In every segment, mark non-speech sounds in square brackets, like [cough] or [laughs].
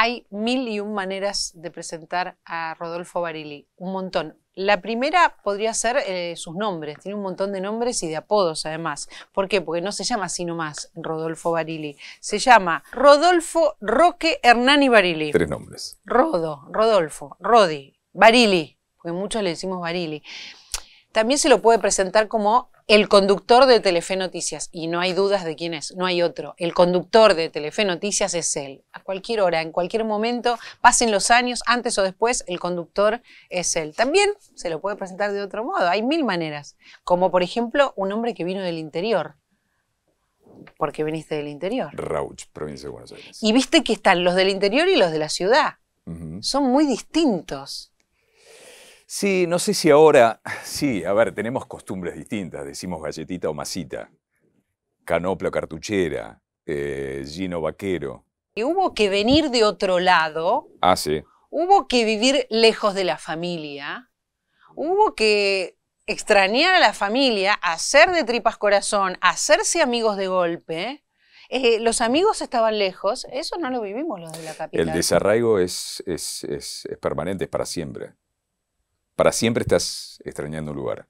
hay mil y un maneras de presentar a Rodolfo Barili, un montón. La primera podría ser eh, sus nombres, tiene un montón de nombres y de apodos además. ¿Por qué? Porque no se llama sino más Rodolfo Barili, se llama Rodolfo Roque Hernani Barili. Tres nombres. Rodo, Rodolfo, Rodi, Barili, porque muchos le decimos Barili. También se lo puede presentar como el conductor de Telefe Noticias, y no hay dudas de quién es, no hay otro, el conductor de Telefe Noticias es él. A cualquier hora, en cualquier momento, pasen los años, antes o después, el conductor es él. También se lo puede presentar de otro modo, hay mil maneras, como por ejemplo un hombre que vino del interior. Porque viniste del interior. Rauch, provincia de Buenos Aires. Y viste que están los del interior y los de la ciudad. Son muy distintos. Sí, no sé si ahora, sí, a ver, tenemos costumbres distintas, decimos galletita o masita, canopla o cartuchera, eh, gino vaquero. hubo que venir de otro lado. Ah, sí. Hubo que vivir lejos de la familia. Hubo que extrañar a la familia, hacer de tripas corazón, hacerse amigos de golpe. Eh, los amigos estaban lejos, eso no lo vivimos los de la capital. El desarraigo es, es permanente, es para siempre para siempre estás extrañando un lugar.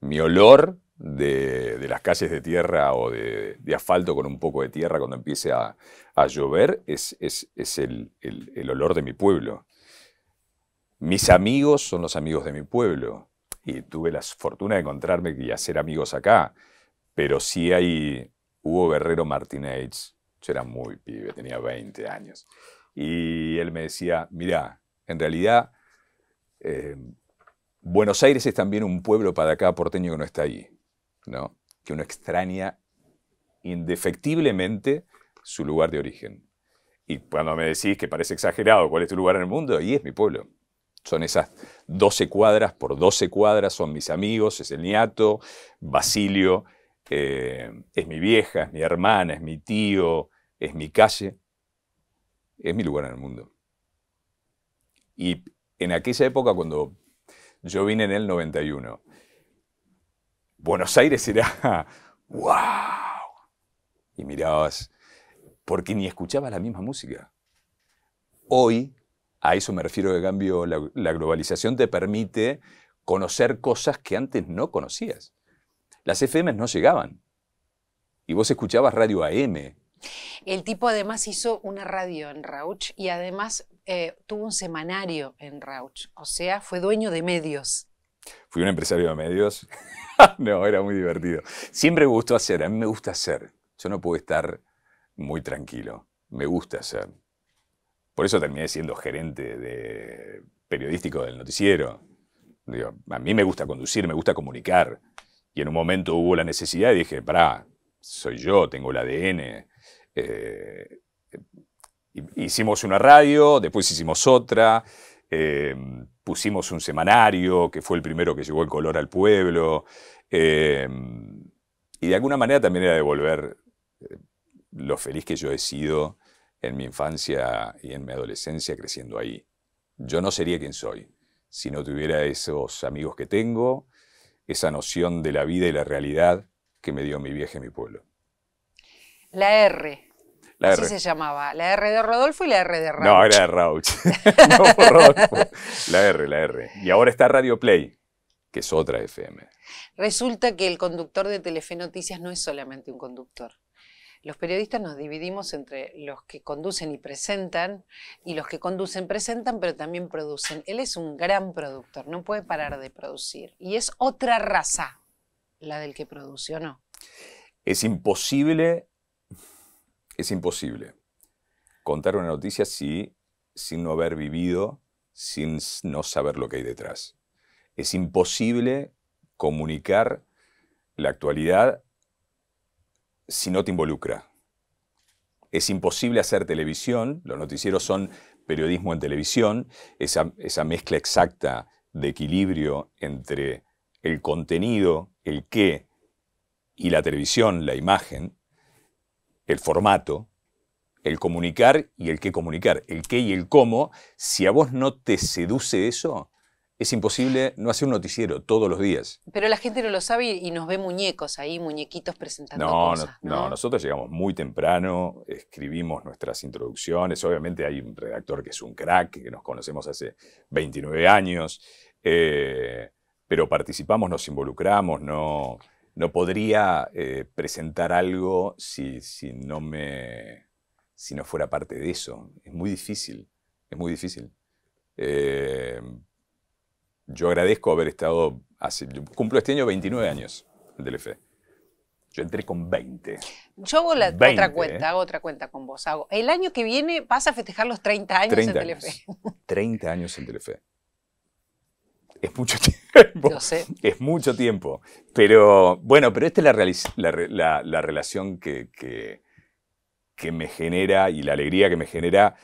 Mi olor de, de las calles de tierra o de, asfalto con un poco de tierra cuando empiece a, llover es, el, olor de mi pueblo. Mis amigos son los amigos de mi pueblo y tuve la fortuna de encontrarme y hacer amigos acá, pero sí hay Hubo Guerrero Martínez, yo era muy pibe, tenía 20 años, y él me decía, mira, en realidad eh, Buenos Aires es también un pueblo para cada porteño que no está allí, que uno extraña indefectiblemente su lugar de origen. Y cuando me decís que parece exagerado cuál es tu lugar en el mundo, ahí es mi pueblo. Son esas 12 cuadras por 12 cuadras, son mis amigos, es el niato, Basilio, eh, es mi vieja, es mi hermana, es mi tío, es mi calle, es mi lugar en el mundo. Y en aquella época, cuando yo vine en el 91, Buenos Aires era ¡wow! [laughs] Y mirabas, porque ni escuchabas la misma música. Hoy, a eso me refiero de cambio, la, la globalización te permite conocer cosas que antes no conocías. Las FM no llegaban. Y vos escuchabas radio AM, el tipo además hizo una radio en Rauch y además eh, tuvo un semanario en Rauch, o sea, fue dueño de medios. Fui un empresario de medios. [laughs] no, era muy divertido. Siempre me gustó hacer, a mí me gusta hacer. Yo no puedo estar muy tranquilo. Me gusta hacer. Por eso terminé siendo gerente de periodístico del noticiero. a mí me gusta conducir, me gusta comunicar. Y en un momento hubo la necesidad y dije, pará, soy yo, tengo el ADN. Eh, Hicimos una radio, después hicimos otra, eh, pusimos un semanario, que fue el primero que llevó el color al pueblo. Eh, y de alguna manera también era devolver eh, lo feliz que yo he sido en mi infancia y en mi adolescencia creciendo ahí. Yo no sería quien soy si no tuviera esos amigos que tengo, esa noción de la vida y la realidad que me dio mi viaje a mi pueblo. La R, Así se llamaba, la R de Rodolfo y la R de Rauch. No, era de Rauch. [laughs] La R, la R. Y ahora está Radio Play, que es otra FM. Resulta que el conductor de Telefe Noticias no es solamente un conductor. Los periodistas nos dividimos entre los que conducen y presentan y los que conducen presentan pero también producen. Él es un gran productor, no puede parar de producir. Y es otra raza la del que produce, ¿o no? Es imposible es imposible contar una noticia si, sin no haber vivido, sin no saber lo que hay detrás. Es imposible comunicar la actualidad si no te involucra. Es imposible hacer televisión, los noticieros son periodismo en televisión, esa, esa mezcla exacta de equilibrio entre el contenido, el qué, y la televisión, la imagen, el formato, el comunicar y el qué comunicar, el qué y el cómo, si a vos no te seduce eso, es imposible no hacer un noticiero todos los días. Pero la gente no lo sabe y nos ve muñecos ahí, muñequitos presentando no, cosas. No, nosotros llegamos muy temprano, escribimos nuestras introducciones, obviamente hay un redactor que es un crack, que nos conocemos hace 29 años, eh, pero participamos, nos involucramos, no no podría eh, presentar algo si, no fuera parte de eso. Es muy difícil, es muy difícil. Em, yo agradezco haber estado, cumplo este año 29 años en Telefe. Yo entré con 20. Yo hago otra cuenta, ¿eh? otra cuenta con vos. Hago. El año que viene vas a festejar los 30 años en Telefe. 30 años en Telefe es mucho tiempo. sé. Es mucho tiempo. Pero bueno, pero esta es la, relación que, que, me genera y la alegría que me genera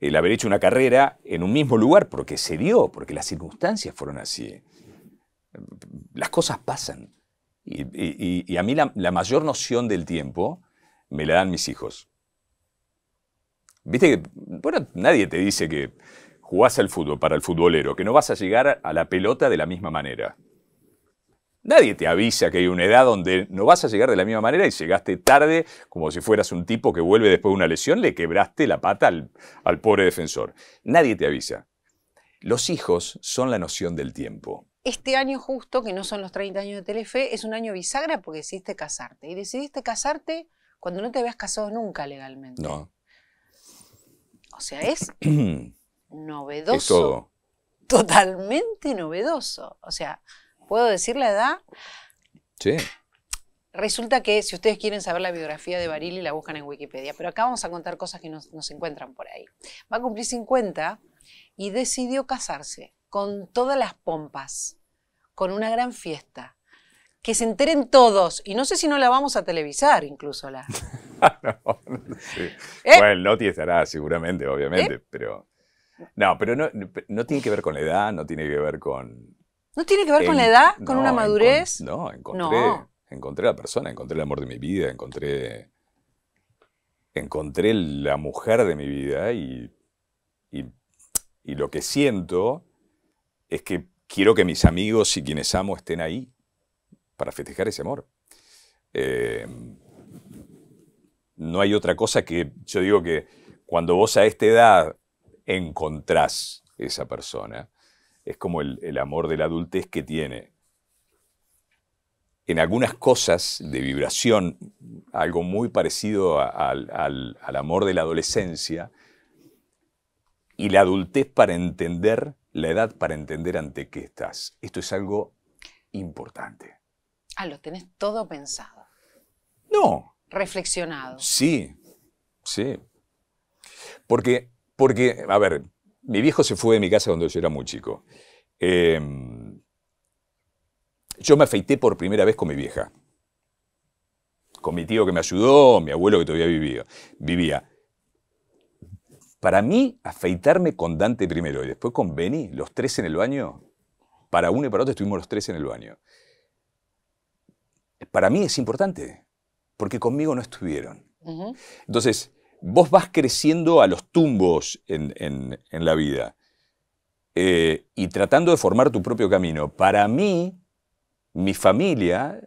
el haber hecho una carrera en un mismo lugar, porque se dio, porque las circunstancias fueron así. Las cosas pasan. Y, a mí la mayor noción del tiempo me la dan mis hijos. Viste que, bueno, nadie te dice que jugás al fútbol para el futbolero, que no vas a llegar a la pelota de la misma manera. Nadie te avisa que hay una edad donde no vas a llegar de la misma manera y llegaste tarde, como si fueras un tipo que vuelve después de una lesión, le quebraste la pata al, pobre defensor. Nadie te avisa. Los hijos son la noción del tiempo. Este año justo, que no son los 30 años de Telefe, es un año bisagra porque decidiste casarte. Y decidiste casarte cuando no te habías casado nunca legalmente. No. O sea, es [clears throat] novedoso. Totalmente novedoso. O sea, ¿puedo decir la edad? Sí. Resulta que si ustedes quieren saber la biografía de Barili, la buscan en Wikipedia. Pero acá vamos a contar cosas que nos, se encuentran por ahí. Va a cumplir 50 y decidió casarse con todas las pompas, con una gran fiesta. Que se enteren todos. Y no sé si no la vamos a televisar incluso la. [laughs] no, no ¿Eh? estará seguramente, obviamente, ¿Eh? pero. No, pero no, tiene que ver con la edad, no tiene que ver con... ¿No tiene que ver con la edad? ¿Con una madurez? no, encontré, la persona, encontré el amor de mi vida, encontré... Encontré la mujer de mi vida y, y, lo que siento es que quiero que mis amigos y quienes amo estén ahí para festejar ese amor. Em, no hay otra cosa que, yo digo que cuando vos a esta edad encontrás esa persona. Es como el, amor de la adultez que tiene en algunas cosas de vibración, algo muy parecido al, al, amor de la adolescencia, y la adultez para entender, la edad para entender ante qué estás. Esto es algo importante. Ah, lo tenés todo pensado. No. Reflexionado. Sí, sí. Porque porque, a ver, mi viejo se fue de mi casa cuando yo era muy chico. Em, yo me afeité por primera vez con mi vieja. Con mi tío que me ayudó, mi abuelo que todavía vivía. vivía. Para mí, afeitarme con Dante primero y después con Benny, los tres en el baño, para uno y para otro estuvimos los tres en el baño. Para mí es importante, porque conmigo no estuvieron. Entonces, vos vas creciendo a los tumbos en, la vida eh, y tratando de formar tu propio camino. Para mí, mi familia,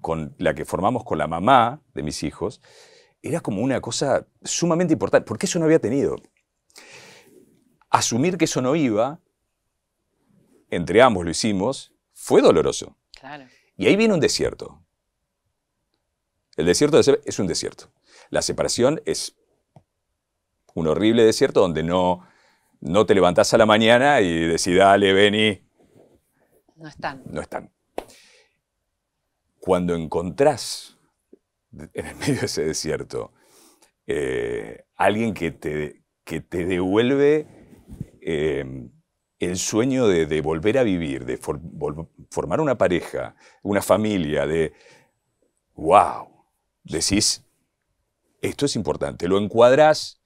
con la que formamos con la mamá de mis hijos, era como una cosa sumamente importante, porque eso no había tenido. Asumir que eso no iba, entre ambos lo hicimos, fue doloroso. Y ahí viene un desierto. El desierto es un desierto. La separación es un horrible desierto donde no, no te levantás a la mañana y decís, dale, vení. No están. No están. Cuando encontrás en el medio de ese desierto eh, alguien que te, que te devuelve eh, el sueño de, volver a vivir, de formar una pareja, una familia, de, wow, decís, esto es importante, lo encuadrás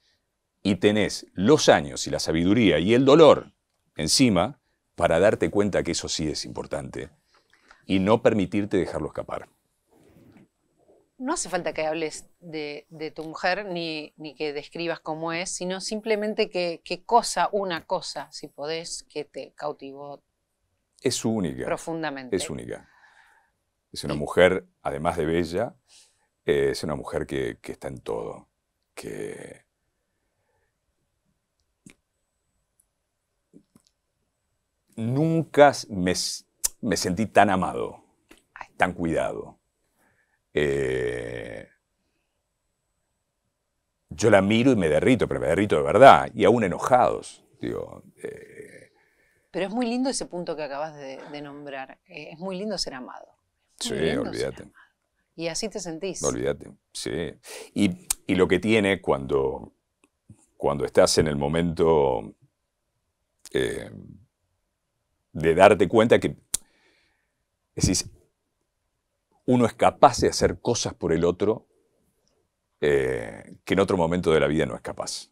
y tenés los años y la sabiduría y el dolor encima para darte cuenta que eso sí es importante y no permitirte dejarlo escapar. No hace falta que hables de, tu mujer ni, ni, que describas cómo es, sino simplemente que, cosa, una cosa, si podés, que te cautivó. Es única. Profundamente. Es única. Es una mujer, además de bella, eh, es una mujer que, que está en todo, que, nunca me, sentí tan amado, tan cuidado. Eh, yo la miro y me derrito, pero me derrito de verdad, y aún enojados. Eh. Pero es muy lindo ese punto que acabas de, nombrar. Eh, es muy lindo ser amado. sí, olvídate. Y así te sentís. Olvídate, sí. Y, lo que tiene cuando, cuando estás en el momento de darte cuenta que, uno es capaz de hacer cosas por el otro eh, que en otro momento de la vida no es capaz.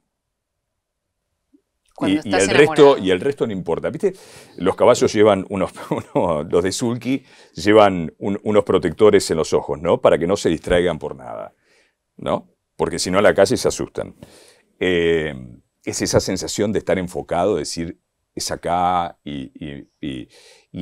Y, el resto, y, el resto, no importa. ¿Viste? Los caballos llevan unos, [laughs] los de Sulky llevan unos protectores en los ojos, ¿no? Para que no se distraigan por nada, ¿no? Porque si no a la calle se asustan. Eh, es esa sensación de estar enfocado, decir, es acá y,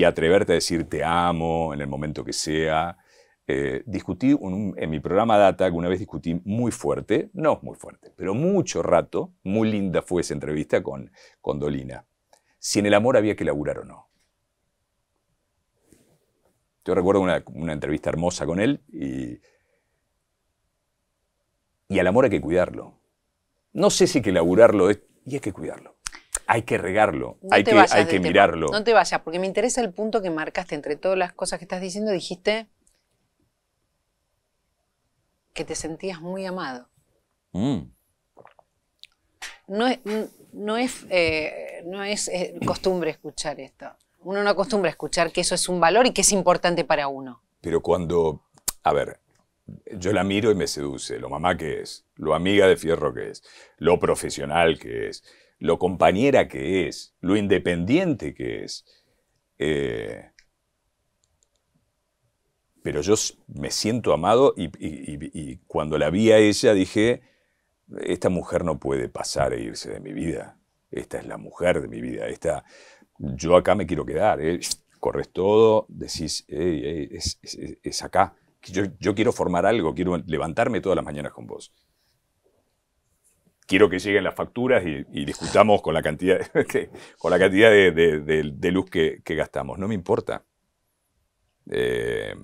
atreverte a decir te amo en el momento que sea. Eh, discutí en mi programa Data, que una vez discutí muy fuerte, no muy fuerte, pero mucho rato, muy linda fue esa entrevista con, Dolina, si en el amor había que laburar o no. Yo recuerdo una, entrevista hermosa con él y, y al amor hay que cuidarlo. No sé si hay que laburarlo es, y hay que cuidarlo hay que regarlo, hay, que, mirarlo. No te vayas, porque me interesa el punto que marcaste entre todas las cosas que estás diciendo. Dijiste que te sentías muy amado. Mm. No es, no es, eh, no es eh, costumbre escuchar esto. Uno no acostumbra escuchar que eso es un valor y que es importante para uno. Pero cuando, a ver, yo la miro y me seduce, lo mamá que es, lo amiga de fierro que es, lo profesional que es, lo compañera que es, lo independiente que es. Eh, pero yo me siento amado y, cuando la vi a ella dije, esta mujer no puede pasar e irse de mi vida. Esta es la mujer de mi vida. Esta, yo acá me quiero quedar. Eh, corres todo, decís, es, acá. Yo, yo quiero formar algo, quiero levantarme todas las mañanas con vos quiero que lleguen las facturas y, discutamos con la cantidad, [laughs] con la cantidad de, luz que, gastamos. No me importa. Eh,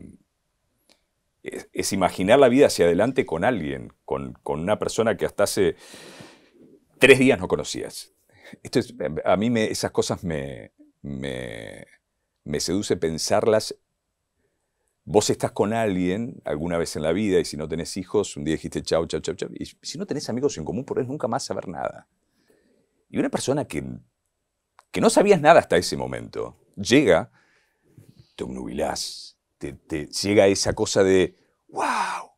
es, imaginar la vida hacia adelante con alguien, con, una persona que hasta hace tres días no conocías. Esto a mí me, esas cosas me, me seduce pensarlas Vos estás con alguien alguna vez en la vida y si no tenés hijos, un día dijiste chau, chau, chau, chau. Y si no tenés amigos en común, podés nunca más saber nada. Y una persona que, no sabías nada hasta ese momento, llega, te obnubilás, te, llega esa cosa de wow.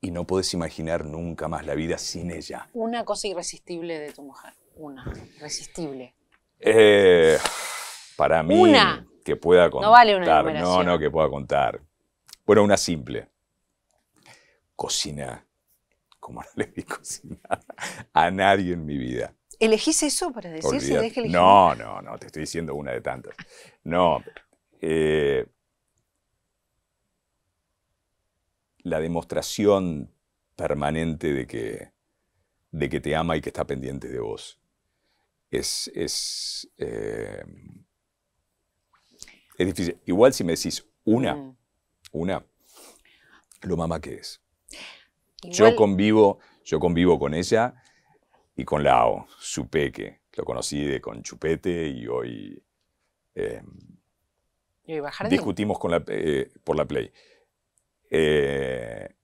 Y no podés imaginar nunca más la vida sin ella. Una cosa irresistible de tu mujer. Una. Irresistible. Eh, para mí. Una que pueda contar. No vale una enumeración. No, no, que pueda contar. Bueno, una simple. Cocina. Como no le vi cocinar a nadie en mi vida. ¿Elegís eso para decir No, no, no, te estoy diciendo una de tantas. No. Eh, la demostración permanente de que, de que te ama y que está pendiente de vos. Es, eh, es difícil. Igual si me decís una, mm. una, lo mamá que es. Yo convivo, yo convivo con ella y con Lao, su peque. Lo conocí de con chupete y hoy em, ¿Y discutimos con la, eh, por la Play. Eh,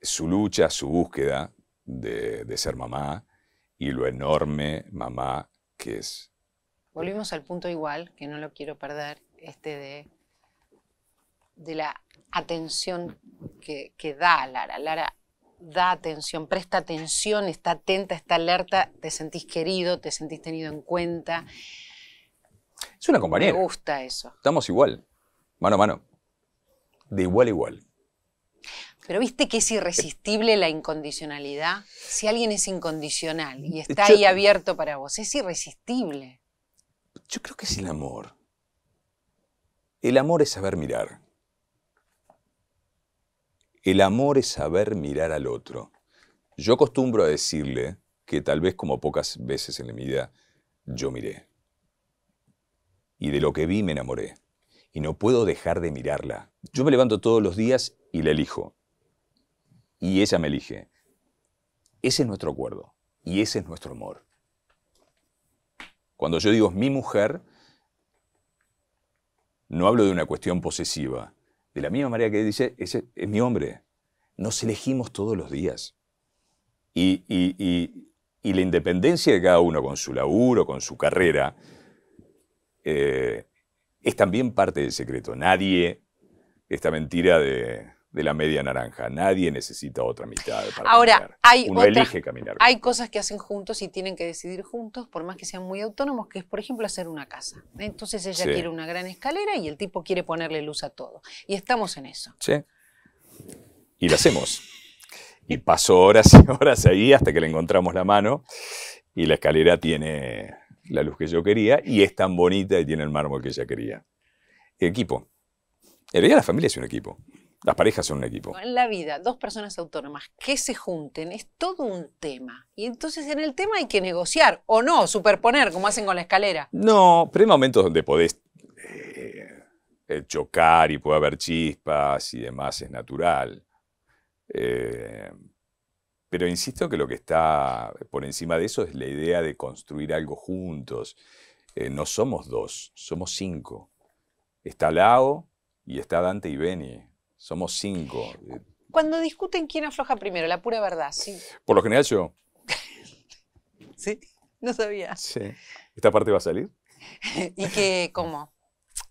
su lucha, su búsqueda de, ser mamá y lo enorme mamá que es. Volvimos al punto igual, que no lo quiero perder, este, de, la atención que, que, da Lara. Lara da atención, presta atención, está atenta, está alerta, te sentís querido, te sentís tenido en cuenta. Es una compañía Me gusta eso. Estamos igual, mano a mano, de igual a igual. Pero viste que es irresistible la incondicionalidad. Si alguien es incondicional y está ahí abierto para vos, es irresistible. Yo creo que es el amor. El amor es saber mirar. El amor es saber mirar al otro. Yo acostumbro a decirle que tal vez como pocas veces en mi vida, yo miré. Y de lo que vi me enamoré. Y no puedo dejar de mirarla. Yo me levanto todos los días y la elijo. Y ella me elige. Ese es nuestro acuerdo. Y ese es nuestro amor. Cuando yo digo mi mujer, no hablo de una cuestión posesiva. De la misma manera que dice, ese es mi hombre. Nos elegimos todos los días. Y, y, y, la independencia de cada uno con su laburo, con su carrera, eh, es también parte del secreto. Nadie, esta mentira de de la media naranja. Nadie necesita otra mitad para Ahora, Hay Uno elige caminar. Hay cosas que hacen juntos y tienen que decidir juntos, por más que sean muy autónomos, que es, por ejemplo, hacer una casa. Entonces ella quiere una gran escalera y el tipo quiere ponerle luz a todo. Y estamos en eso. Sí. Y lo hacemos. [laughs] y pasó horas y horas ahí hasta que le encontramos la mano y la escalera tiene la luz que yo quería y es tan bonita y tiene el mármol que ella quería. Equipo. En realidad la familia es un equipo. Las parejas son un equipo. En la vida, dos personas autónomas que se junten es todo un tema. Y entonces en el tema hay que negociar o no, superponer, como hacen con la escalera. No, pero hay momentos donde podés eh, eh, chocar y puede haber chispas y demás, es natural. Eh, pero insisto que lo que está por encima de eso es la idea de construir algo juntos. no somos dos, somos cinco. Está Lao y está Dante y Beni. Somos cinco. Cuando discuten, ¿quién afloja primero? La pura verdad, sí. Por lo general yo. [laughs] sí, no sabía. Sí. ¿Esta parte va a salir? [laughs] ¿Y qué, cómo?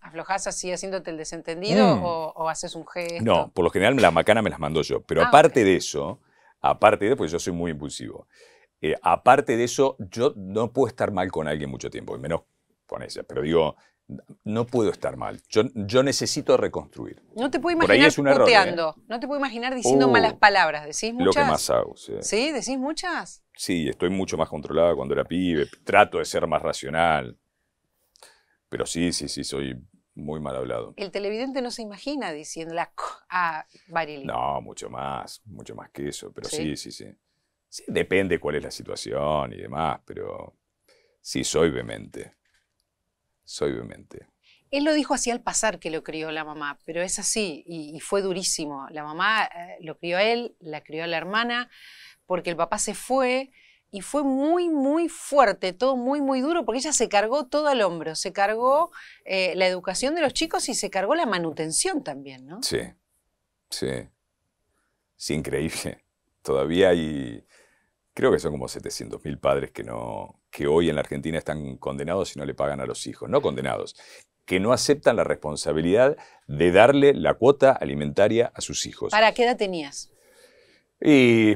¿Aflojas así haciéndote el desentendido mm. o, haces un gesto? No, por lo general la macana me las mando yo. Pero ah, aparte de eso, aparte de porque yo soy muy impulsivo. Eh, aparte de eso, yo no puedo estar mal con alguien mucho tiempo, y menos con ella. Pero digo, no puedo estar mal. Yo, yo necesito reconstruir. No te puedo imaginar ¿eh? puteando. No te puedo imaginar diciendo uh, malas palabras. ¿Decís muchas? Lo que más hago, sí. ¿Decís muchas? Sí, estoy mucho más controlada cuando era pibe. Trato de ser más racional. Pero sí, sí, sí, soy muy mal hablado. El televidente no se imagina diciendo la a Barili. No, mucho más, mucho más que eso. Pero sí, sí, sí. sí. sí depende cuál es la situación y demás, pero sí soy vehemente soy Él lo dijo así al pasar que lo crió la mamá, pero es así y, fue durísimo. La mamá eh, lo crió a él, la crió a la hermana, porque el papá se fue y fue muy, muy fuerte, todo muy, muy duro, porque ella se cargó todo al hombro, se cargó eh, la educación de los chicos y se cargó la manutención también, ¿no? Sí, sí. Sí, increíble. [laughs] Todavía hay, creo que son como 700.000 padres que no, que hoy en la Argentina están condenados y no le pagan a los hijos, no condenados, que no aceptan la responsabilidad de darle la cuota alimentaria a sus hijos. ¿Para qué edad tenías? Y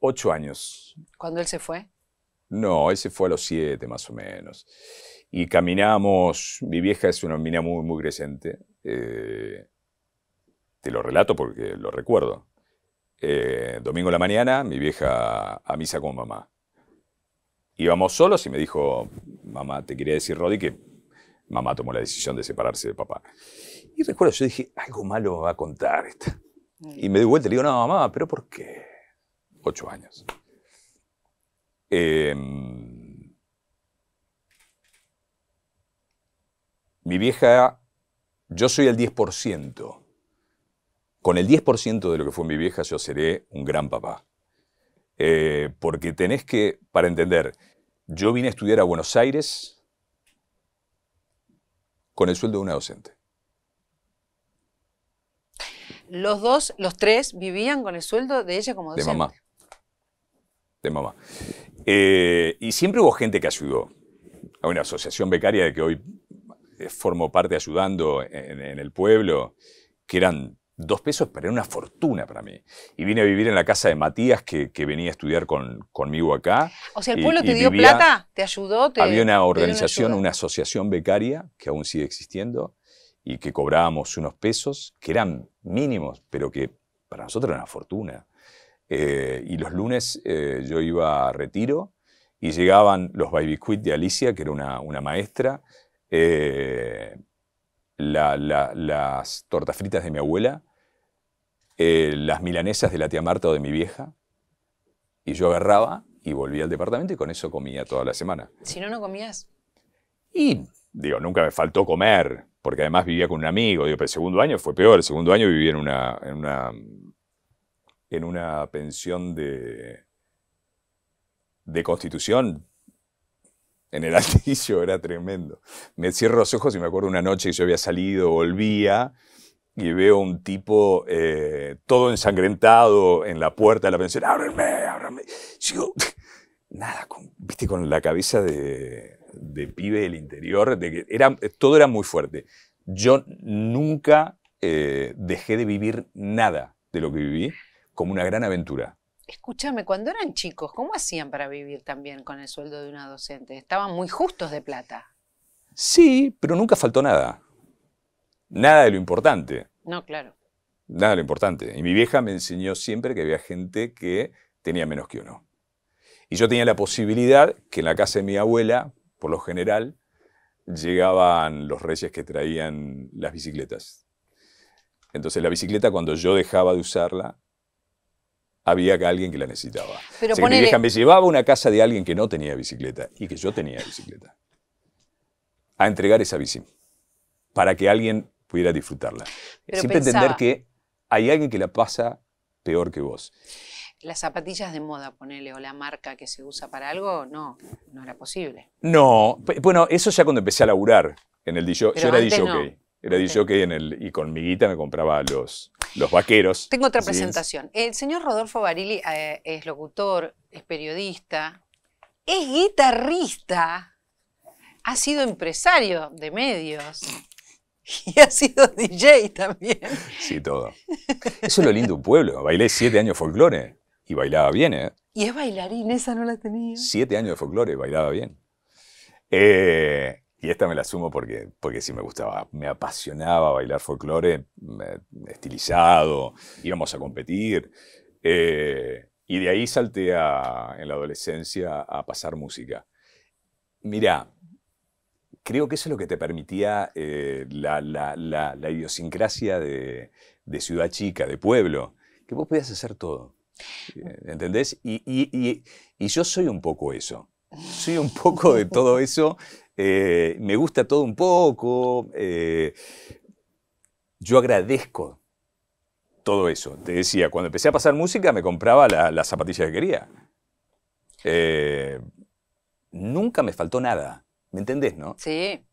ocho años. ¿Cuándo él se fue? No, él se fue a los siete más o menos. Y caminamos, mi vieja es una mina muy, muy creciente. Eh, te lo relato porque lo recuerdo. Eh, domingo en la mañana, mi vieja a misa con mamá íbamos solos y me dijo, mamá, te quería decir, Rodi, que mamá tomó la decisión de separarse de papá. Y recuerdo, yo dije, algo malo va a contar esta. Y me di vuelta y le digo, no, mamá, pero ¿por qué? Ocho años. Em, mi vieja, yo soy el 10%. Con el 10% de lo que fue mi vieja, yo seré un gran papá. Eh, porque tenés que, para entender, yo vine a estudiar a Buenos Aires con el sueldo de una docente. Los dos, los tres, vivían con el sueldo de ella como docente. De mamá. De eh, mamá. y siempre hubo gente que ayudó. A una asociación becaria de que hoy eh, formo parte ayudando en el pueblo, que eran Dos pesos, para era una fortuna para mí. Y vine a vivir en la casa de Matías, que, venía a estudiar conmigo acá. O sea, ¿el pueblo te dio plata? ¿Te ayudó? había una organización, una, asociación becaria, que aún sigue existiendo, y que cobrábamos unos pesos, que eran mínimos, pero que para nosotros era una fortuna. Eh, y los lunes eh, yo iba a retiro y llegaban los baby de Alicia, que era una, maestra, eh, las tortas fritas de mi abuela eh, las milanesas de la tía Marta o de mi vieja, y yo agarraba y volvía al departamento y con eso comía toda la semana. Si no, no comías. Y, digo, nunca me faltó comer, porque además vivía con un amigo, digo, pero el segundo año fue peor, el segundo año vivía en una, en una, pensión de, de constitución en el [laughs] altillo, era tremendo. Me cierro los ojos y me acuerdo una noche que yo había salido, volvía, y veo un tipo eh, todo ensangrentado en la puerta de la pensión, ábreme, ábreme. [laughs] nada, con, viste, con la cabeza de, pibe del interior, de que era, todo era muy fuerte. Yo nunca eh, dejé de vivir nada de lo que viví como una gran aventura. Escúchame, cuando eran chicos, ¿cómo hacían para vivir también con el sueldo de una docente? Estaban muy justos de plata. Sí, pero nunca faltó nada. Nada de lo importante. No, claro. Nada lo importante. Y mi vieja me enseñó siempre que había gente que tenía menos que uno. Y yo tenía la posibilidad que en la casa de mi abuela, por lo general, llegaban los reyes que traían las bicicletas. Entonces la bicicleta cuando yo dejaba de usarla, había alguien que la necesitaba. Pero mi vieja me llevaba a una casa de alguien que no tenía bicicleta y que yo tenía bicicleta. A entregar esa bici. Para que alguien pudiera disfrutarla. Siempre entender que hay alguien que la pasa peor que vos. Las zapatillas de moda, ponele, o la marca que se usa para algo, no, no era posible. No, bueno, eso ya cuando empecé a laburar en el DJ, yo era DJ Era DJ que y con mi guita me compraba los, los vaqueros. Tengo otra presentación. El señor Rodolfo Barili eh, es locutor, es periodista, es guitarrista, ha sido empresario de medios. [laughs] y ha sido DJ también. Sí, todo. Eso es lo lindo de un pueblo. Bailé siete años folclore y bailaba bien, ¿eh? Y es bailarín, esa no la tenía. Siete años de folclore, bailaba bien. Eh, y esta me la sumo porque, porque sí me gustaba, me apasionaba bailar folclore estilizado, íbamos a competir. Eh, y de ahí salté en la adolescencia a pasar música. Mirá, creo que eso es lo que te permitía eh, la, idiosincrasia de, ciudad chica, de pueblo, que vos podías hacer todo. Eh, ¿Entendés? Y, yo soy un poco eso. Soy un poco de todo eso. Eh, me gusta todo un poco. yo agradezco todo eso. Te decía, cuando empecé a pasar música me compraba la zapatilla que quería. nunca me faltó nada. ¿Me entendés, no? Sí,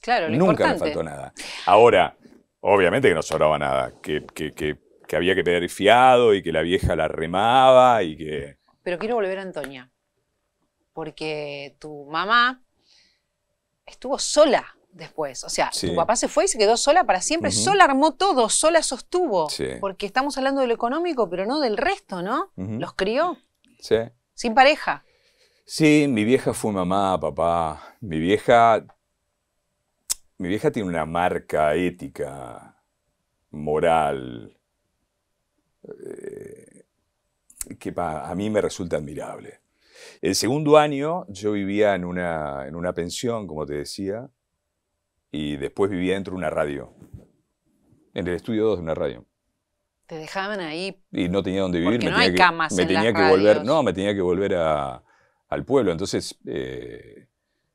claro. Lo Nunca me faltó nada. Ahora, obviamente que no sobraba nada, que, que, que, había que pedir fiado y que la vieja la remaba y que... Pero quiero volver a Antonia, porque tu mamá estuvo sola después. O sea, tu papá se fue y se quedó sola para siempre. Sola armó todo, sola sostuvo. Porque estamos hablando de lo económico, pero no del resto, ¿no? Los crió. Sí. Sin pareja. Sí, mi vieja fue mamá, papá. Mi vieja. Mi vieja tiene una marca ética, moral, eh, que a mí me resulta admirable. El segundo año yo vivía en una, en una pensión, como te decía, y después vivía dentro de una radio, en el estudio 2 de una radio. Te dejaban ahí. Y no tenía dónde vivir. Porque me no tenía hay que, camas volver. No, me tenía que volver a, al pueblo. Entonces, eh,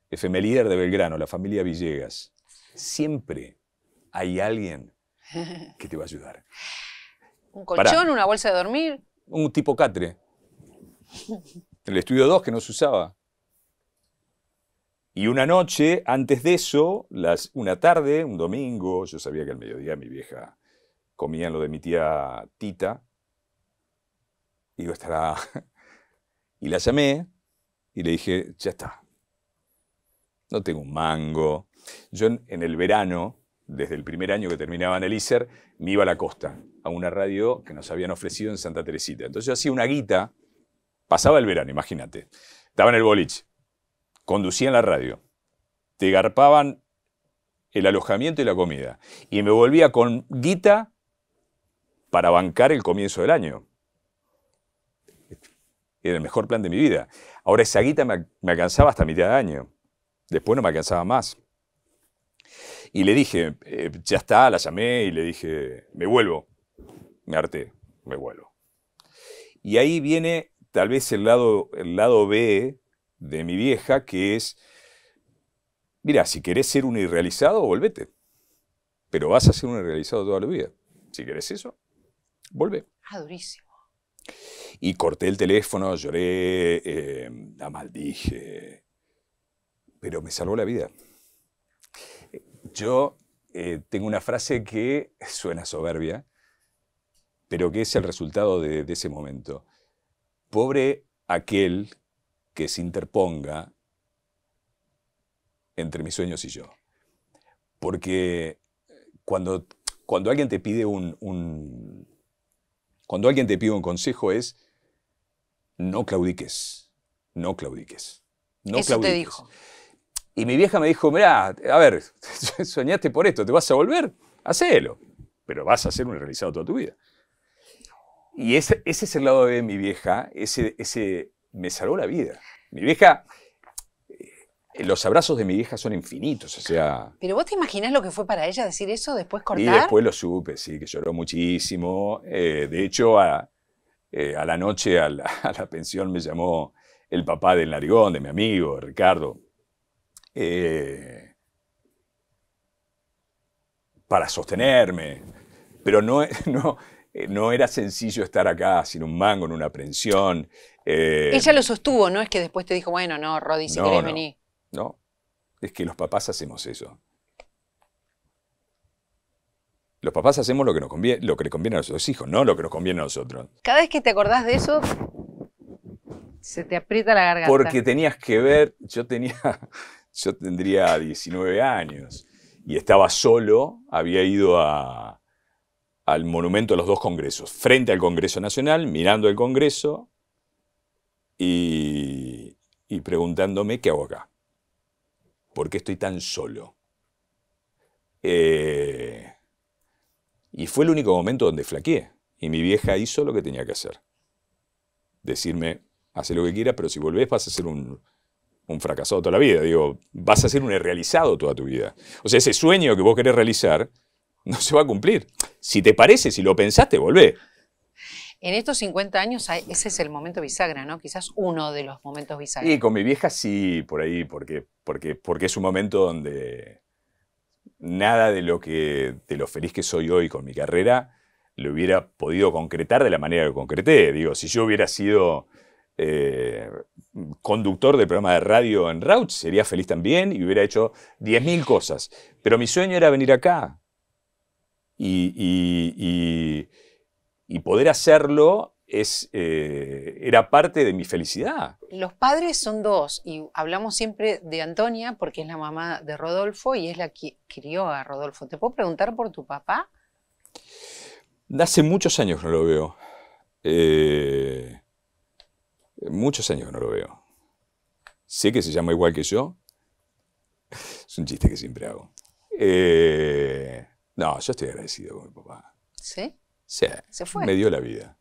de Belgrano, la familia Villegas, siempre hay alguien que te va a ayudar. [laughs] ¿Un colchón, una bolsa de dormir? Un tipo catre. El estudio 2 que no se usaba. Y una noche, antes de eso, las, una tarde, un domingo, yo sabía que al mediodía mi vieja comía lo de mi tía Tita. Y estará. [laughs] Y la llamé y le dije, ya está, no tengo un mango. Yo en, el verano, desde el primer año que terminaba en el ISER, me iba a la costa, a una radio que nos habían ofrecido en Santa Teresita. Entonces yo hacía una guita, pasaba el verano, imagínate. Estaba en el boliche, conducía en la radio, te garpaban el alojamiento y la comida. Y me volvía con guita para bancar el comienzo del año. Era el mejor plan de mi vida. Ahora esa guita me, alcanzaba hasta mitad de año. Después no me alcanzaba más. Y le dije, eh, ya está, la llamé y le dije, me vuelvo. Me harté, me vuelvo. Y ahí viene tal vez el lado, el lado B de mi vieja, que es, mira, si querés ser un irrealizado, volvete. Pero vas a ser un irrealizado toda la vida. Si querés eso, volve. Ah, durísimo. Y corté el teléfono, lloré, em, la maldije, pero me salvó la vida. Yo eh, tengo una frase que suena soberbia, pero que es el resultado de, ese momento. Pobre aquel que se interponga entre mis sueños y yo. Porque cuando, cuando alguien te pide un, cuando alguien te pide un consejo es, no claudiques, no claudiques, no claudiques. te dijo. Y mi vieja me dijo, mira, a ver, [laughs] soñaste por esto, ¿te vas a volver? Hacelo, pero vas a ser un realizado toda tu vida. Y ese, ese es el lado de mi vieja, ese, ese me salvó la vida. Mi vieja eh, los abrazos de mi hija son infinitos, o sea... Pero vos te imaginas lo que fue para ella decir eso después cortar? Y después lo supe, sí, que lloró muchísimo. Eh, de hecho, a, eh, la noche [laughs] a la, pensión me llamó el papá del narigón, de mi amigo, Ricardo, para sostenerme. Pero no, [laughs] no, no era sencillo estar acá sin un mango, en una pensión. Ella lo sostuvo, ¿no? Es que después te dijo, bueno, no, Rodi, si querés venir. ¿No? Es que los papás hacemos eso. Los papás hacemos lo que, nos conviene, lo que le conviene a nuestros hijos, no lo que nos conviene a nosotros. Cada vez que te acordás de eso, se te aprieta la garganta. Porque tenías que ver, yo tenía, [laughs] yo tendría 19 años y estaba solo, había ido a, al monumento de los dos congresos, frente al Congreso Nacional, mirando el Congreso y, y preguntándome qué hago acá. ¿Por qué estoy tan solo? Eh, y fue el único momento donde flaqueé. Y mi vieja hizo lo que tenía que hacer. Decirme, hace lo que quieras, pero si volvés vas a ser un, fracasado toda la vida. Digo, vas a ser un realizado toda tu vida. O sea, ese sueño que vos querés realizar no se va a cumplir. Si te parece, si lo pensaste, volvé. En estos 50 años, ese es el momento bisagra, ¿no? Quizás uno de los momentos bisagra. Y con mi vieja sí, por ahí, porque, porque, porque es un momento donde nada de lo, que, de lo feliz que soy hoy con mi carrera lo hubiera podido concretar de la manera que concreté. Digo, si yo hubiera sido eh, conductor del programa de radio en Rauch, sería feliz también y hubiera hecho 10.000 cosas. Pero mi sueño era venir acá. y, y y poder hacerlo es, eh, era parte de mi felicidad. Los padres son dos, y hablamos siempre de Antonia porque es la mamá de Rodolfo y es la que crió a Rodolfo. ¿Te puedo preguntar por tu papá? Hace muchos años no lo veo. Eh, muchos años no lo veo. Sé que se llama igual que yo. Es un chiste que siempre hago. Eh, no, yo estoy agradecido con mi papá. ¿Sí? se fue. Me dio la vida.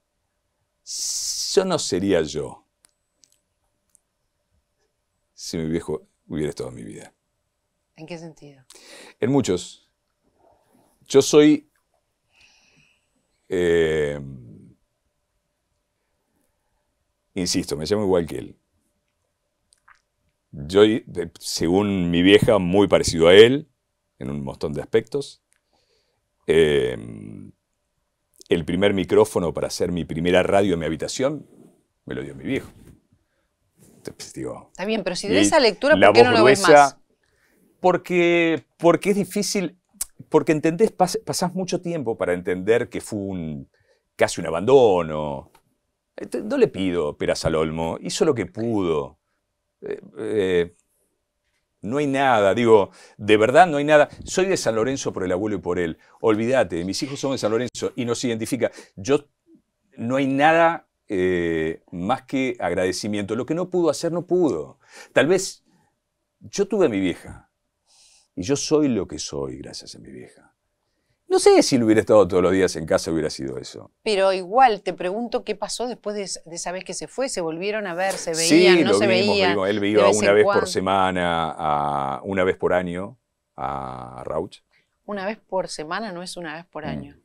Yo no sería yo si mi viejo hubiera estado en mi vida. ¿En qué sentido? En muchos. Yo soy... Eh, insisto, me llamo igual que él. Yo, según mi vieja, muy parecido a él, en un montón de aspectos. Eh, el primer micrófono para hacer mi primera radio en mi habitación me lo dio mi viejo. Está bien, pero si de esa lectura, ¿por qué no lo ves más? Porque, porque es difícil, porque entendés, pasás mucho tiempo para entender que fue un, casi un abandono. Este, no le pido peras al olmo, hizo lo que pudo. Eh, eh, no hay nada, digo, de verdad no hay nada. Soy de San Lorenzo por el abuelo y por él. Olvídate, mis hijos son de San Lorenzo y nos identifica. Yo no hay nada eh, más que agradecimiento. Lo que no pudo hacer, no pudo. Tal vez yo tuve a mi vieja y yo soy lo que soy gracias a mi vieja. No sé si lo hubiera estado todos los días en casa, hubiera sido eso. Pero igual, te pregunto qué pasó después de, esa vez que se fue. ¿Se volvieron a ver? ¿Se veían? ¿No se se Sí, veían? Él veía una vez por semana, a, una vez por año a Rauch. Una vez por semana no es una vez por mm. año.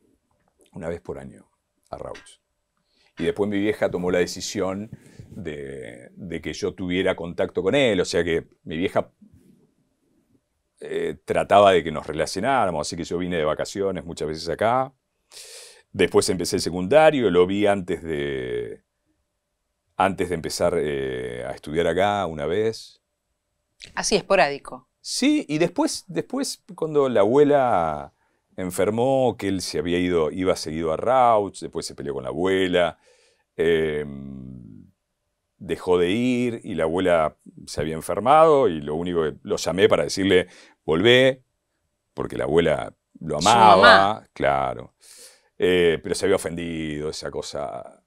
Una vez por año a Rauch. Y después mi vieja tomó la decisión de, de que yo tuviera contacto con él. O sea que mi vieja eh, trataba de que nos relacionáramos, así que yo vine de vacaciones muchas veces acá. Después empecé el secundario, lo vi antes de, antes de empezar eh, a estudiar acá una vez. Así, esporádico. Sí, y después, después cuando la abuela enfermó, que él se había ido, iba seguido a Rauch, después se peleó con la abuela. Em, dejó de ir y la abuela se había enfermado y lo único que lo llamé para decirle, volvé, porque la abuela lo amaba, claro. Eh, pero se había ofendido, esa cosa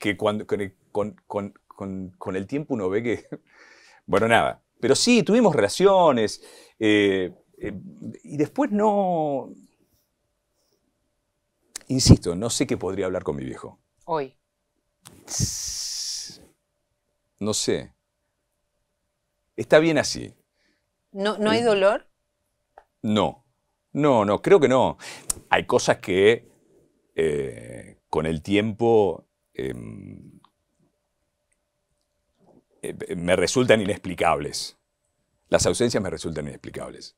que cuando, con, el tiempo uno ve que... [laughs] Bueno, nada. Pero sí, tuvimos relaciones. Eh, eh, y después no... Insisto, no sé qué podría hablar con mi viejo. Hoy no sé. Está bien así. ¿No, ¿no hay eh, dolor? No, no, no, creo que no. Hay cosas que eh, con el tiempo em, eh, me resultan inexplicables. Las ausencias me resultan inexplicables.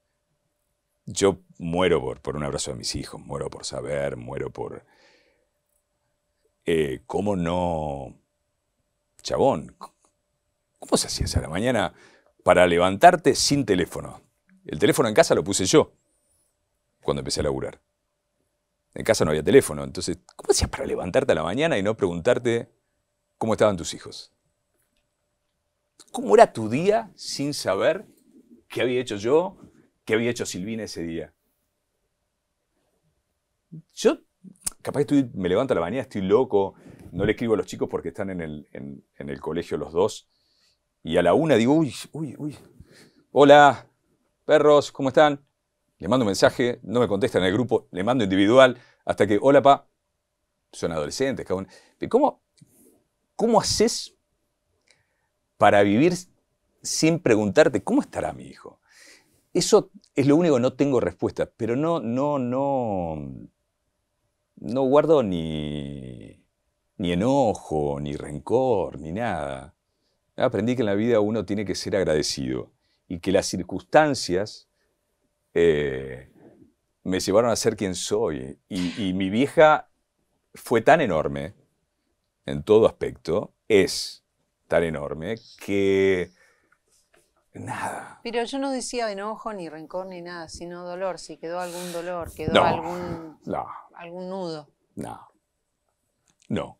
Yo muero por, un abrazo de mis hijos, muero por saber, muero por... ¿Cómo no... Chabón, ¿Cómo se hacía esa la mañana para levantarte sin teléfono? El teléfono en casa lo puse yo cuando empecé a laburar. En casa no había teléfono, entonces, ¿cómo hacías para levantarte a la mañana y no preguntarte cómo estaban tus hijos? ¿Cómo era tu día sin saber qué había hecho yo, qué había hecho Silvina ese día? Yo, capaz que me levanto a la mañana, estoy loco, no le escribo a los chicos porque están en el colegio los dos y a la una digo, uy, uy, uy. Hola, perros, ¿cómo están? Le mando un mensaje, no me contesta en el grupo, le mando individual, hasta que, hola, pa. Son adolescentes, cabrón. ¿Cómo, cómo haces para vivir sin preguntarte cómo estará mi hijo? Eso es lo único no tengo respuesta, pero no, no, no, no guardo ni, ni enojo, ni rencor, ni nada. Aprendí que en la vida uno tiene que ser agradecido y que las circunstancias eh, me llevaron a ser quien soy. Y, mi vieja fue tan enorme en todo aspecto, es tan enorme que nada. Pero yo no decía enojo ni rencor ni nada, sino dolor. Si quedó algún dolor, quedó algún, algún nudo. No, no.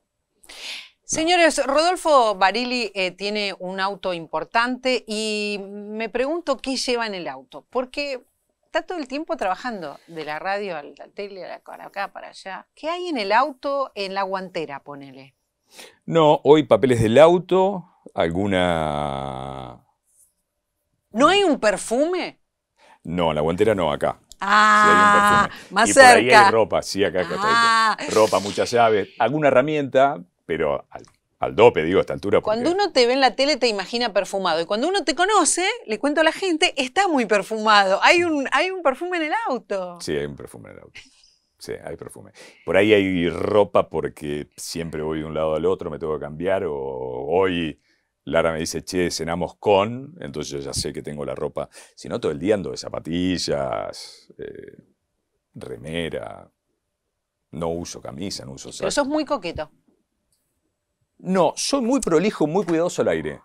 Señores, Rodolfo Barili eh, tiene un auto importante y me pregunto qué lleva en el auto, porque está todo el tiempo trabajando, de la radio al la tele, para acá, para allá. ¿Qué hay en el auto, en la guantera, ponele? No, hoy papeles del auto, alguna... ¿No hay un perfume? No, en la guantera no, acá. Ah, más y cerca. Por ahí hay ropa, sí, acá, acá ah. Ropa, muchas llaves, alguna herramienta, pero al, al dope, digo, a esta altura. Cuando uno te ve en la tele te imagina perfumado y cuando uno te conoce, le cuento a la gente, está muy perfumado. Hay un, hay un perfume en el auto. Sí, hay un perfume en el auto. Sí, hay perfume. Por ahí hay ropa porque siempre voy de un lado al otro, me tengo que cambiar o hoy... Lara me dice, che, cenamos con, entonces yo ya sé que tengo la ropa. Si no, todo el día ando de zapatillas, eh, remera, no uso camisa, no uso saco. Pero sos muy coqueto. No, soy muy prolijo, muy cuidadoso al aire.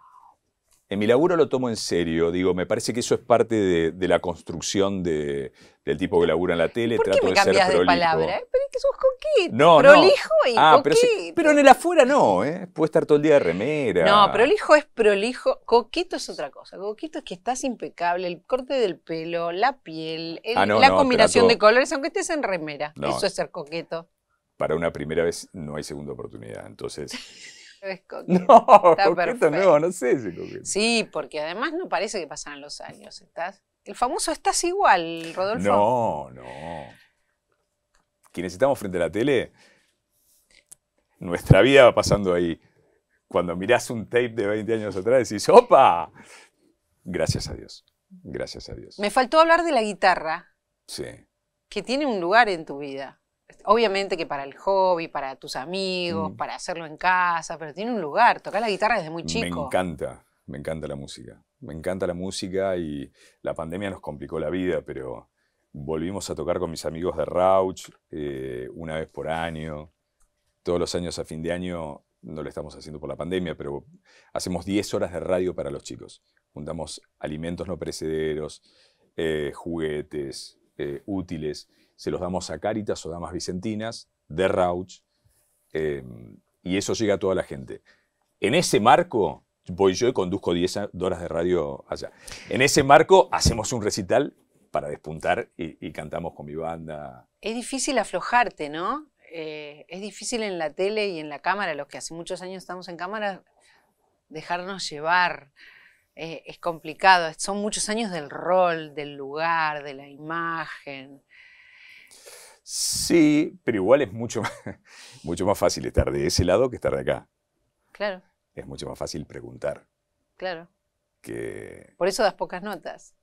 En mi laburo lo tomo en serio, digo, me parece que eso es parte de, la construcción del tipo que labura en la tele. ¿Por qué me cambias de, palabra? Pero es que sos coquito. prolijo y ah, coquito. Pero, en el afuera no, ¿eh? Puede estar todo el día de remera. No, prolijo es prolijo. Coquito es otra cosa. Coquito es que estás impecable. El corte del pelo, la piel, ah, la combinación de colores, aunque estés en remera. Eso es ser coqueto. Para una primera vez no hay segunda oportunidad. Entonces. [laughs] [laughs] No, no, sé Sí, porque además no parece que pasan los años. Estás, el famoso estás igual, Rodolfo. No, no. Quienes estamos frente a la tele, nuestra vida va pasando ahí. Cuando mirás un tape de 20 años atrás, decís, ¡opa! Gracias a Dios. Gracias a Dios. Me faltó hablar de la guitarra. Sí. Que tiene un lugar en tu vida obviamente que para el hobby, para tus amigos, mm. para hacerlo en casa, pero tiene un lugar, tocar la guitarra desde muy chico. Me encanta, me encanta la música. Me encanta la música y la pandemia nos complicó la vida, pero volvimos a tocar con mis amigos de Rauch eh, una vez por año. Todos los años a fin de año, no lo estamos haciendo por la pandemia, pero hacemos 10 horas de radio para los chicos. Juntamos alimentos no perecederos, eh, juguetes, eh, útiles se los damos a Cáritas o Damas Vicentinas, de Rauch, em, y eso llega a toda la gente. En ese marco, voy yo y conduzco 10 horas de radio allá. En ese marco hacemos un recital para despuntar y, cantamos con mi banda. Es difícil aflojarte, ¿no? Eh, es difícil en la tele y en la cámara, los que hace muchos años estamos en cámara, dejarnos llevar. Eh, es complicado, son muchos años del rol, del lugar, de la imagen. Sí, pero igual es mucho, [laughs] mucho más fácil estar de ese lado que estar de acá. Claro. Es mucho más fácil preguntar. Claro. Que... Por eso das pocas notas.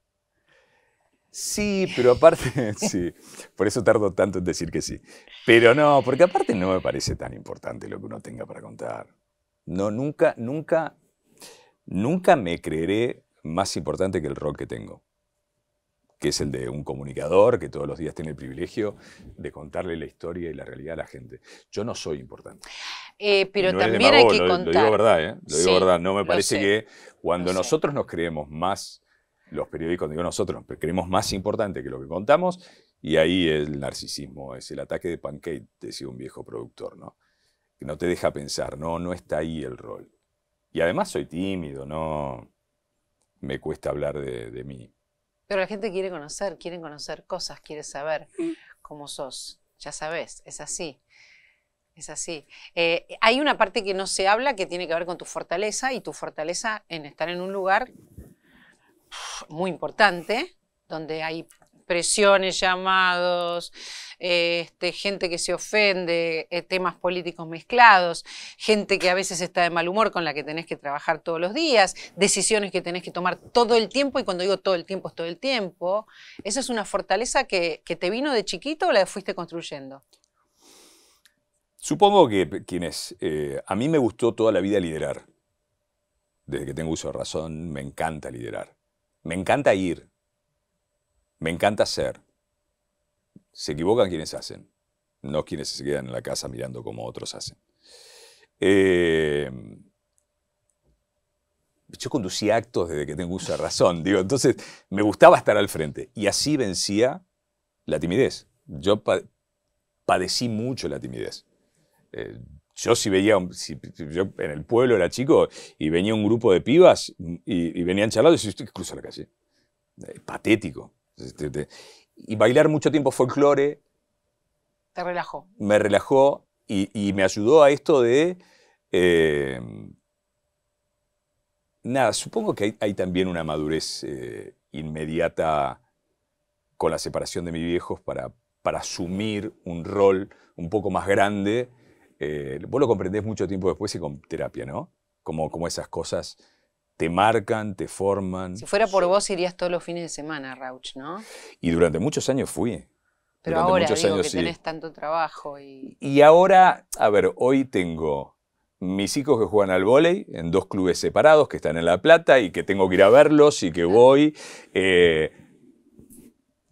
Sí, pero aparte, [laughs] sí, por eso tardo tanto en decir que sí. Pero no, porque aparte no me parece tan importante lo que uno tenga para contar. No, nunca, nunca, nunca me creeré más importante que el rol que tengo que es el de un comunicador que todos los días tiene el privilegio de contarle la historia y la realidad a la gente. Yo no soy importante. Eh, pero también hay que contar. ¿eh? Lo digo verdad, verdad. No me parece que cuando nosotros nos creemos más, los periódicos, digo nosotros, creemos más importante que lo que contamos, y ahí el narcisismo es el ataque de pancake, decía un viejo productor, ¿no? Que no te deja pensar, no, no está ahí el rol. Y además soy tímido, no me cuesta hablar de mí. Pero la gente quiere conocer, quiere conocer cosas, quiere saber cómo sos. Ya sabes, es así. Es así. Eh, hay una parte que no se habla que tiene que ver con tu fortaleza y tu fortaleza en estar en un lugar muy importante, donde hay expresiones, llamados, este, gente que se ofende, eh, temas políticos mezclados, gente que a veces está de mal humor con la que tenés que trabajar todos los días, decisiones que tenés que tomar todo el tiempo, y cuando digo todo el tiempo es todo el tiempo. ¿Esa es una fortaleza que, te vino de chiquito o la fuiste construyendo? Supongo que quienes... Eh, a mí me gustó toda la vida liderar. Desde que tengo uso de razón, me encanta liderar. Me encanta ir, me encanta hacer. Se equivocan quienes hacen, no quienes se quedan en la casa mirando como otros hacen. Eh, yo conducía actos desde que tengo uso de razón, digo, entonces me gustaba estar al frente y así vencía la timidez. Yo padecí mucho la timidez. Eh, yo si veía, si, yo en el pueblo era chico y venía un grupo de pibas y, venían charlados y yo, cruza la calle. Eh, patético. Y bailar mucho tiempo folclore. Te relajó. Me relajó y, me ayudó a esto de... Eh, nada, supongo que hay, también una madurez eh, inmediata con la separación de mis viejos para, asumir un rol un poco más grande. Eh, vos lo comprendés mucho tiempo después y con terapia, ¿no? Como, como esas cosas te marcan, te forman. Si fuera por vos irías todos los fines de semana, Rauch, ¿no? Y durante muchos años fui. Pero ahora que tenés tanto trabajo y... y ahora, a ver, hoy tengo mis hijos que juegan al vóley en dos clubes separados que están en La Plata y que tengo que ir a verlos y que voy. Eh,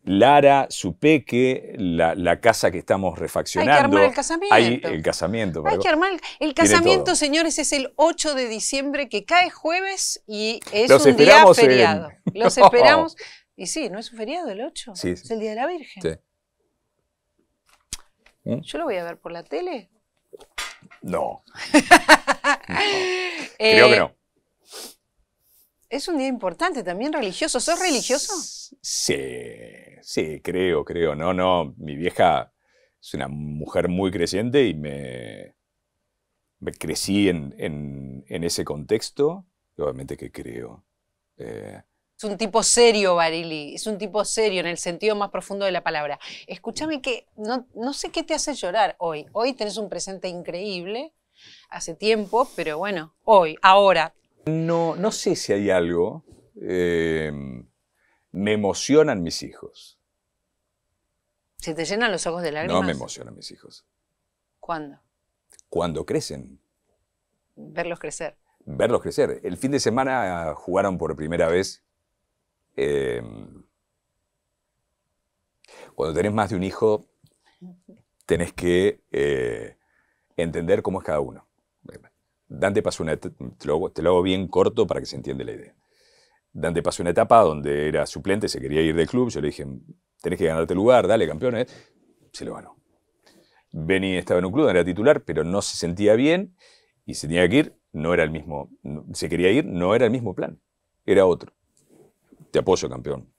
Lara, su peque, la, casa que estamos refaccionando. Hay que armar el casamiento. Hay el casamiento. Hay que armar el, casamiento, señores, es el 8 de diciembre, que cae jueves y es un día feriado. [laughs] Los esperamos. Y sí, no es un feriado el 8, es el Día de la Virgen. ¿Mm? Yo lo voy a ver por la tele. No. [laughs] Creo que eh, no. Es un día importante, también religioso. ¿Sos religioso? Sí sí, creo, creo. No, no, mi vieja es una mujer muy creciente y me, me crecí en, ese contexto. Obviamente que creo. Eh, es un tipo serio, Barili, es un tipo serio en el sentido más profundo de la palabra. Escúchame que no, sé qué te hace llorar hoy. Hoy tenés un presente increíble, hace tiempo, pero bueno, hoy, ahora. No, no sé si hay algo. Eh, me emocionan mis hijos. ¿Se te llenan los ojos de lágrimas? No me emocionan mis hijos. ¿Cuándo? Cuando crecen. Verlos crecer. Verlos crecer. El fin de semana ah, jugaron por primera vez. Em, cuando tenés más de un hijo, tenés que eh, entender cómo es cada uno. Dante pasó una. Te lo, te lo hago bien corto para que se entienda la idea. Dante pasó una etapa donde era suplente, se quería ir del club, yo le dije, tenés que ganarte lugar, dale campeón, ¿eh? se lo ganó. Benny estaba en un club, era titular, pero no se sentía bien y se tenía que ir, no era el mismo, se quería ir, no era el mismo plan, era otro. Te apoyo, campeón.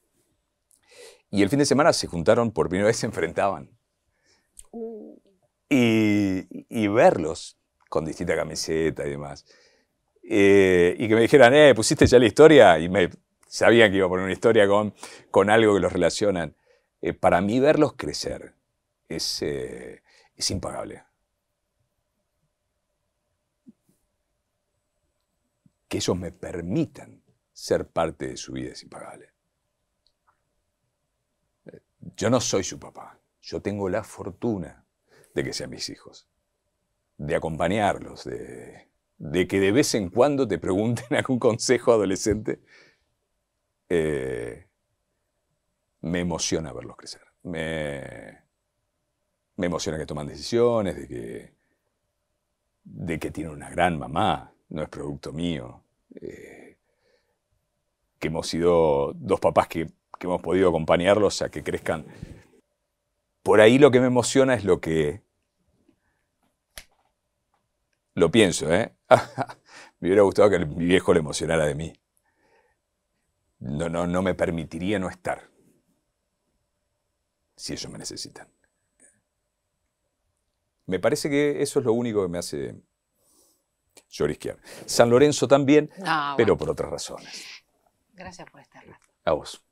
Y el fin de semana se juntaron, por primera vez se enfrentaban. Uh. Y, y verlos con distinta camiseta y demás. Eh, y que me dijeran, eh, pusiste ya la historia, y me sabían que iba a poner una historia con, con algo que los relacionan. Eh, para mí verlos crecer eh, es impagable. Que ellos me permitan ser parte de su vida es impagable. Yo no soy su papá, yo tengo la fortuna de que sean mis hijos, de acompañarlos, de, de que de vez en cuando te pregunten [laughs] algún consejo adolescente, eh, me emociona verlos crecer. Me, emociona que toman decisiones, de que, de que tienen una gran mamá, no es producto mío. Eh, que hemos sido dos papás que hemos podido acompañarlos a que crezcan. Por ahí lo que me emociona es lo que lo pienso, ¿eh? [laughs] me hubiera gustado que mi viejo le emocionara de mí. No, no, no me permitiría no estar. Si ellos me necesitan. Me parece que eso es lo único que me hace llorisquear. San Lorenzo también, ah, pero por otras razones. Gracias por estar. A vos.